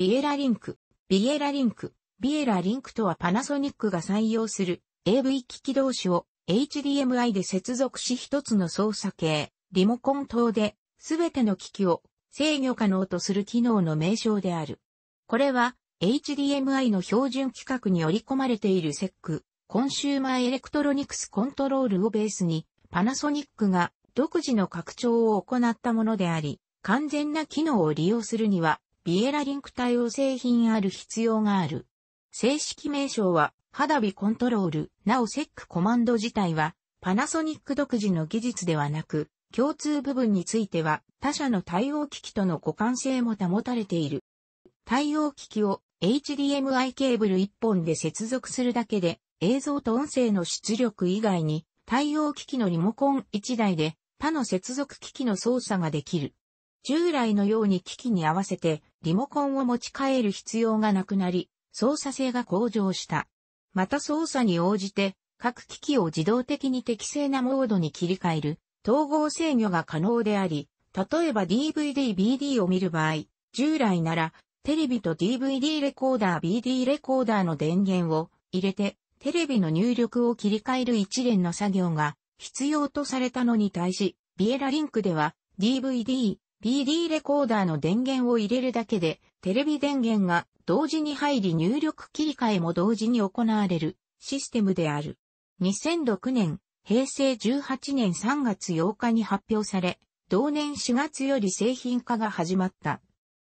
ビエラリンク。ビエラリンク。ビエラリンクとはパナソニックが採用する AV 機器同士を HDMI で接続し一つの操作系、リモコン等で全ての機器を制御可能とする機能の名称である。これは HDMI の標準規格に織り込まれている SEC、コンシューマーエレクトロニクスコントロールをベースにパナソニックが独自の拡張を行ったものであり、完全な機能を利用するにはビエラリンク対応製品ある必要がある。正式名称は、肌火コントロール、なおセックコマンド自体は、パナソニック独自の技術ではなく、共通部分については、他社の対応機器との互換性も保たれている。対応機器を HDMI ケーブル1本で接続するだけで、映像と音声の出力以外に、対応機器のリモコン1台で、他の接続機器の操作ができる。従来のように機器に合わせてリモコンを持ち替える必要がなくなり、操作性が向上した。また操作に応じて各機器を自動的に適正なモードに切り替える統合制御が可能であり、例えば DVD、BD を見る場合、従来ならテレビと DVD レコーダー、BD レコーダーの電源を入れてテレビの入力を切り替える一連の作業が必要とされたのに対し、ビエラリンクでは DVD、PD レコーダーの電源を入れるだけで、テレビ電源が同時に入り入力切り替えも同時に行われるシステムである。2006年、平成18年3月8日に発表され、同年4月より製品化が始まった。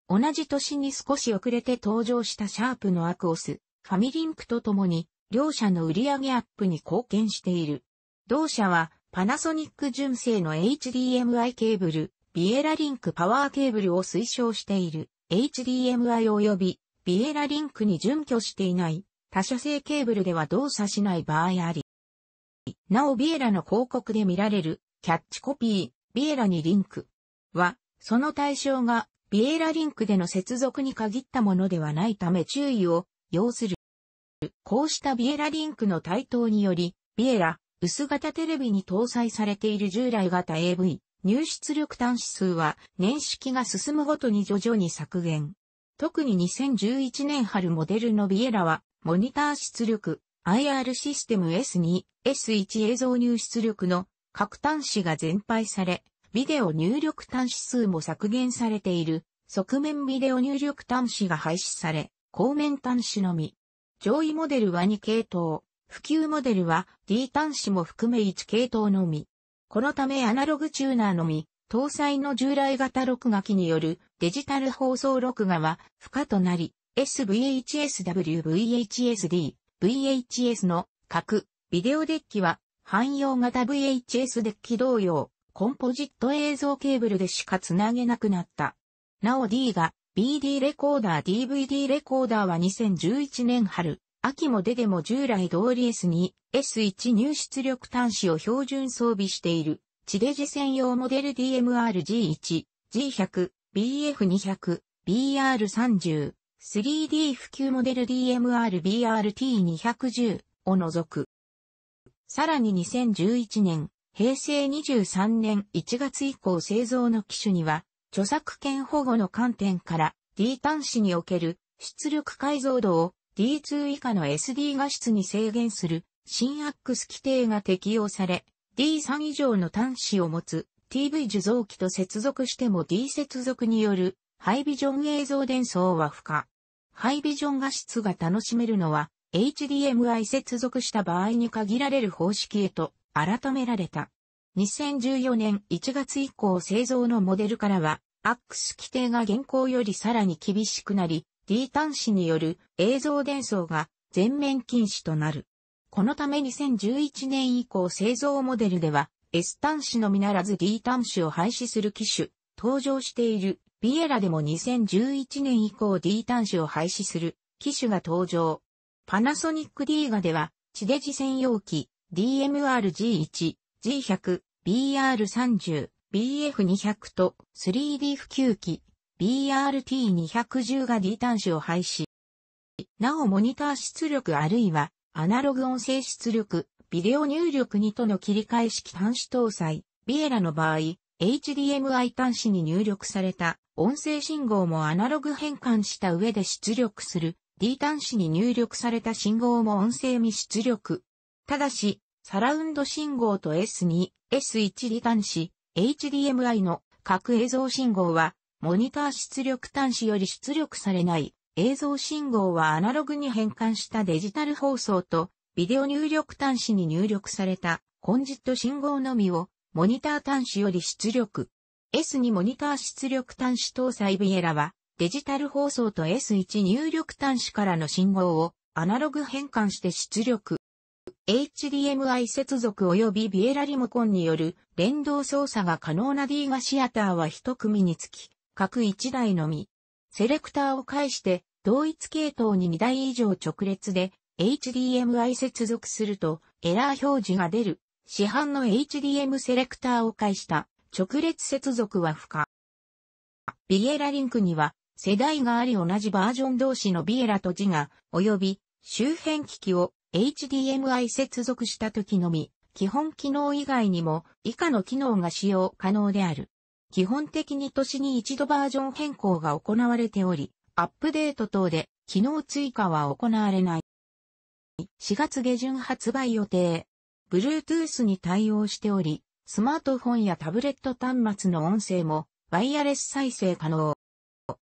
同じ年に少し遅れて登場したシャープのアクオス、ファミリンクとともに、両社の売上アップに貢献している。同社は、パナソニック純正の HDMI ケーブル、ビエラリンクパワーケーブルを推奨している HDMI 及びビエラリンクに準拠していない他社製ケーブルでは動作しない場合あり。なおビエラの広告で見られるキャッチコピービエラにリンクはその対象がビエラリンクでの接続に限ったものではないため注意を要する。こうしたビエラリンクの台頭によりビエラ薄型テレビに搭載されている従来型 AV 入出力端子数は年式が進むごとに徐々に削減。特に2011年春モデルのビエラは、モニター出力、IR システム S2、S1 映像入出力の各端子が全廃され、ビデオ入力端子数も削減されている、側面ビデオ入力端子が廃止され、後面端子のみ。上位モデルは2系統、普及モデルは D 端子も含め1系統のみ。このためアナログチューナーのみ、搭載の従来型録画機によるデジタル放送録画は不可となり、SVHSW、VHSD、VHS の各ビデオデッキは汎用型 VHS デッキ同様、コンポジット映像ケーブルでしかつなげなくなった。なお D が BD レコーダー DVD レコーダーは2011年春、秋も出でも従来通り S2、S1 入出力端子を標準装備している、地デジ専用モデル DMR-G1、G100、BF200、BR30、3D 普及モデル DMR-BRT210 を除く。さらに2011年、平成23年1月以降製造の機種には、著作権保護の観点から D 端子における出力解像度を D2 以下の SD 画質に制限する新アックス規定が適用され、D3 以上の端子を持つ TV 受像機と接続しても D 接続によるハイビジョン映像伝送は不可。ハイビジョン画質が楽しめるのは HDMI 接続した場合に限られる方式へと改められた。2014年1月以降製造のモデルからは、アックス規定が現行よりさらに厳しくなり、D 端子による映像伝送が全面禁止となる。このため2011年以降製造モデルでは S 端子のみならず D 端子を廃止する機種、登場しているビエラでも2011年以降 D 端子を廃止する機種が登場。パナソニック D ガでは、地デジ専用機 DMR-G1、G100、BR30、BF200 と 3D 普及機 BRT210 が D 端子を廃止。なおモニター出力あるいはアナログ音声出力、ビデオ入力にとの切り替え式端子搭載、ビエラの場合、HDMI 端子に入力された音声信号もアナログ変換した上で出力する D 端子に入力された信号も音声未出力。ただし、サラウンド信号と S2、S1 D 端子、HDMI の各映像信号はモニター出力端子より出力されない映像信号はアナログに変換したデジタル放送とビデオ入力端子に入力されたコンジット信号のみをモニター端子より出力。S2 モニター出力端子搭載ビエラはデジタル放送と S1 入力端子からの信号をアナログ変換して出力。HDMI 接続及びビエラリモコンによる連動操作が可能な D がシアターは一組につき各1台のみ。セレクターを介して同一系統に2台以上直列で HDMI 接続するとエラー表示が出る。市販の HDM セレクターを介した直列接続は不可。ビエラリンクには世代があり同じバージョン同士のビエラと字が及び周辺機器を HDMI 接続した時のみ基本機能以外にも以下の機能が使用可能である。基本的に年に一度バージョン変更が行われており、アップデート等で機能追加は行われない。4月下旬発売予定。Bluetooth に対応しており、スマートフォンやタブレット端末の音声もワイヤレス再生可能。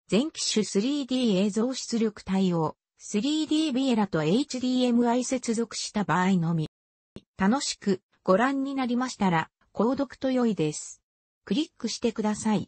全機種 3D 映像出力対応、3D ビエラと HDMI 接続した場合のみ。楽しくご覧になりましたら、購読と良いです。クリックしてください。